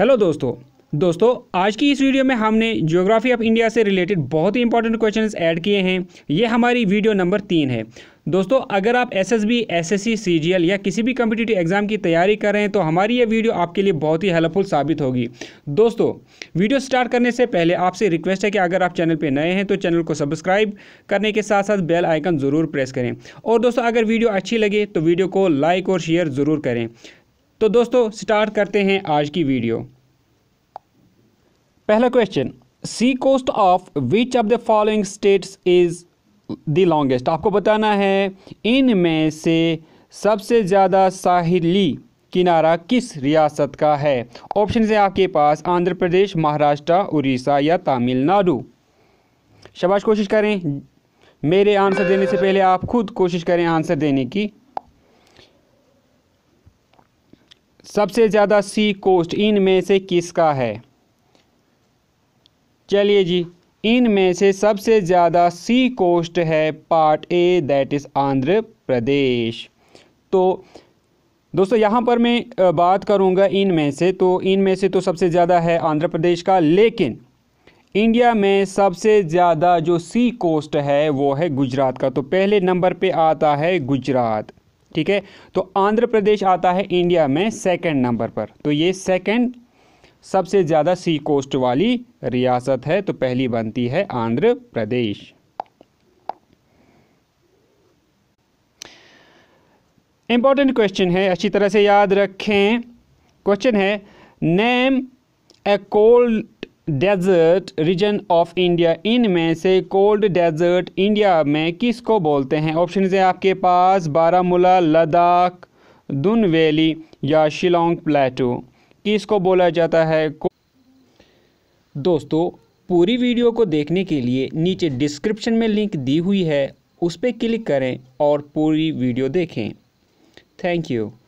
hello दोस्तों दोस्तों आज की इस वीडियो में हमने ज्योग्राफी ऑफ इंडिया से रिलेटेड बहुत ही इंपॉर्टेंट क्वेश्चंस ऐड किए हैं ये हमारी वीडियो नंबर तीन है दोस्तों अगर आप S S B S S C C G L या किसी भी कम्पिटेटिव एग्जाम की तैयारी कर रहे हैं तो हमारी ये वीडियो आपके लिए बहुत ही हेल्पफुल साबित होगी दोस्तों वीडियो स्टार्ट करने से पहले आपसे रिक्वेस्ट है कि अगर आप चैनल पर नए हैं तो चैनल को सब्सक्राइब करने के साथ साथ बेल आइकन ज़रूर प्रेस करें और दोस्तों अगर वीडियो अच्छी लगे तो वीडियो को लाइक और शेयर ज़रूर करें तो दोस्तों स्टार्ट करते हैं आज की वीडियो पहला question sea coast of which of the following states is the longest आपको बताना है इनमें से सबसे ज़्यादा साहिली किनारा किस रियासत का है ऑप्शन है आपके पास आंध्र प्रदेश महाराष्ट्र उड़ीसा या तमिलनाडु शबाश कोशिश करें मेरे आंसर देने से पहले आप खुद कोशिश करें आंसर देने की सबसे ज़्यादा सी कोस्ट इन में से किसका है चलिए जी इन में से सबसे ज़्यादा सी कोस्ट है part A that is Andhra Pradesh तो दोस्तों यहाँ पर मैं बात करूँगा इन में से तो इन में से तो सबसे ज़्यादा है आंध्र प्रदेश का लेकिन इंडिया में सबसे ज़्यादा जो सी कोस्ट है वो है गुजरात का तो पहले नंबर पे आता है गुजरात ठीक है तो आंध्र प्रदेश आता है इंडिया में सेकंड नंबर पर तो ये सेकंड सबसे ज़्यादा सी कोस्ट वाली रियासत है तो पहली बनती है आंध्र प्रदेश इंपॉर्टेंट क्वेश्चन है अच्छी तरह से याद रखें क्वेश्चन है name a cold desert region of India इनमें से कोल्ड डेजर्ट इंडिया में किसको बोलते हैं ऑप्शन है आपके पास बारामूला लद्दाख दुन वैली या शिलोंग प्लेटो किसको बोला जाता है दोस्तों पूरी वीडियो को देखने के लिए नीचे डिस्क्रिप्शन में लिंक दी हुई है उस पर क्लिक करें और पूरी वीडियो देखें थैंक यू